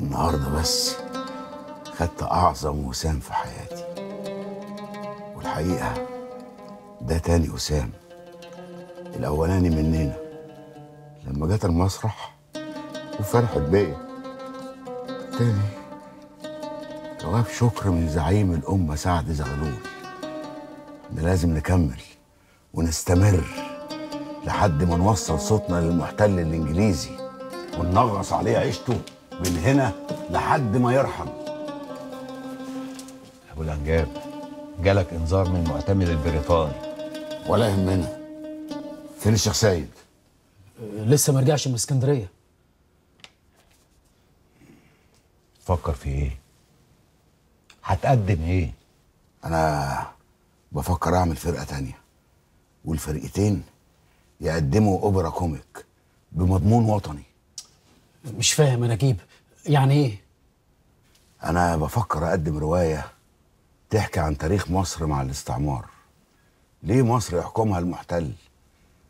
النهارده بس خدت اعظم وسام في حياتي والحقيقه ده تاني وسام الاولاني مننا لما جت المسرح وفرحت بيا تاني جواب شكر من زعيم الامه سعد زغلول ده لازم نكمل ونستمر لحد ما نوصل صوتنا للمحتل الانجليزي وننغص عليه عيشته من هنا لحد ما يرحم ابو الانجاب جالك انذار من المعتمد البريطاني ولا يهمنا فين الشيخ سيد أه، لسه ما رجعش من اسكندريه تفكر في ايه هتقدم ايه انا بفكر اعمل فرقه تانية والفرقتين يقدموا اوبرا كوميك بمضمون وطني مش فاهم انا اجيب يعني ايه انا بفكر اقدم روايه تحكي عن تاريخ مصر مع الاستعمار ليه مصر يحكمها المحتل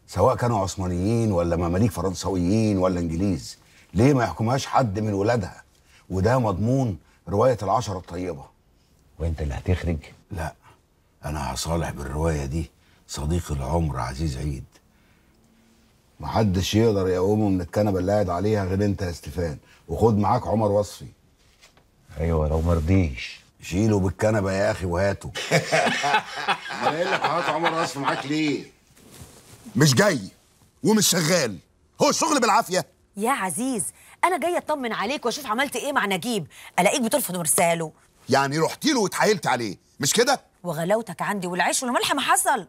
سواء كانوا عثمانيين ولا مماليك فرنسويين ولا انجليز ليه ما يحكمهاش حد من ولادها وده مضمون روايه العشره الطيبه وانت اللي هتخرج لا انا هصالح بالروايه دي صديقي العمر عزيز عيد محدش يقدر يقومه من الكنبه اللي قاعد عليها غير انت يا استفان وخد معاك عمر وصفي ايوه لو مرضيش شيله بالكنبه يا اخي وهاته انا قايل لك هات عمر وصفي معاك ليه مش جاي ومش شغال هو الشغل بالعافيه يا عزيز انا جاي اطمن عليك واشوف عملت ايه مع نجيب الاقيك بترفض مرساله يعني رحت له واتحايلت عليه مش كده وغلاوتك عندي والعيش والملح ما حصل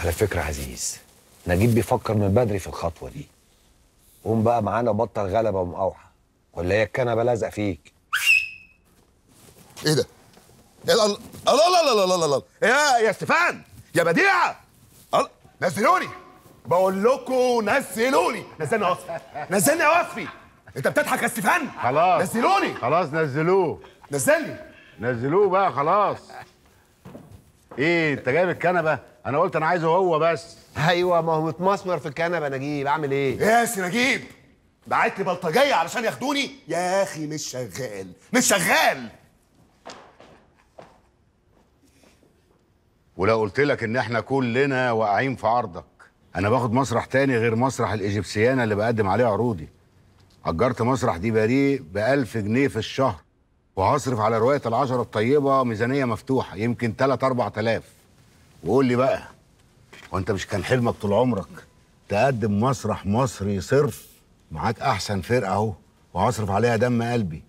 على فكره عزيز نجيب بيفكر من بدري في الخطوه دي قوم بقى معانا بطل غلبه ومقاوحه ولا هي الكنبه لازقه فيك ايه ده إيه الله الله الله الله الله الله يا يا استفان يا بديعه نزلوني بقول لكم نزلوني نزلني يا وصفي نزلني يا وصفي انت بتضحك يا استفان خلاص نزلوني خلاص نزلوه نزلني نزلوه بقى خلاص ايه انت جايب الكنبه انا قلت انا عايزه هو بس ايوه ما هو متمسمر في الكنبه نجيب اعمل ايه سي نجيب بعت لي بلطجيه علشان ياخدوني يا اخي مش شغال مش شغال ولو قلت لك ان احنا كلنا واقعين في عرضك انا باخد مسرح تاني غير مسرح الايجيبسيانه اللي بقدم عليه عروضي اجرت مسرح دي باريه ب 1000 جنيه في الشهر وهصرف على روايه العشره الطيبه ميزانيه مفتوحه يمكن 3 4000 وقول لي بقى وانت مش كان حلمك طول عمرك تقدم مسرح مصري صرف معاك احسن فرقه اهو وهصرف عليها دم قلبي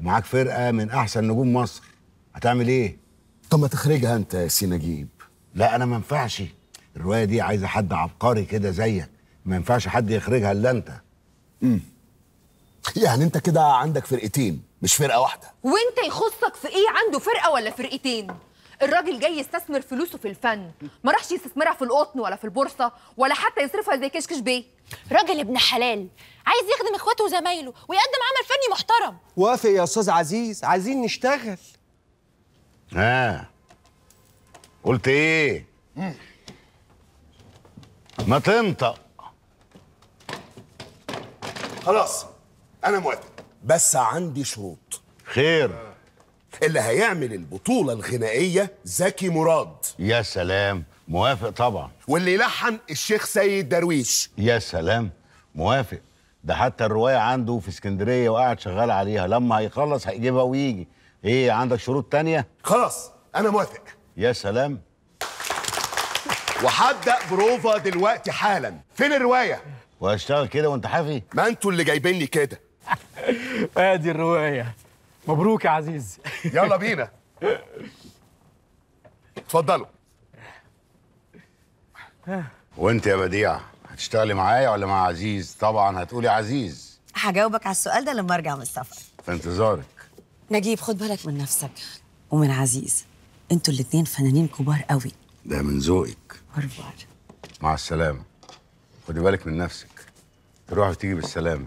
ومعاك فرقه من احسن نجوم مصر هتعمل ايه طب ما تخرجها انت يا سي نجيب لا انا ما ينفعش الروايه دي عايزه حد عبقري كده زيك ما ينفعش حد يخرجها الا انت امم يعني انت كده عندك فرقتين مش فرقه واحده وانت يخصك في ايه عنده فرقه ولا فرقتين الراجل جاي يستثمر فلوسه في الفن ما راحش يستثمرها في القطن ولا في البورصه ولا حتى يصرفها زي كشكش بيه راجل ابن حلال عايز يخدم اخواته وزمايله ويقدم عمل فني محترم وافق يا استاذ عزيز عايزين نشتغل ها آه. قلت ايه ما تنطق خلاص انا موافق بس عندي شروط خير اللي هيعمل البطولة الغنائية زكي مراد يا سلام موافق طبعا واللي يلحن الشيخ سيد درويش يا سلام موافق ده حتى الرواية عنده في اسكندرية وقاعد شغال عليها لما هيخلص هيجيبها ويجي ايه عندك شروط تانية؟ خلاص أنا موافق يا سلام وهبدأ بروفا دلوقتي حالا فين الرواية؟ وهشتغل كده وانت حافي؟ ما انتوا اللي جايبيني كده ادي آه، الرواية مبروك يا عزيز يلا بينا اتفضلوا وانت يا بديع هتشتغلي معايا ولا مع عزيز طبعا هتقولي عزيز هجاوبك على السؤال ده لما ارجع من السفر في انتظارك نجيب خد بالك من نفسك ومن عزيز انتوا الاثنين فنانين كبار قوي ده من ذوقك برافو مع السلامه خدي بالك من نفسك تروحي وتيجي بالسلامه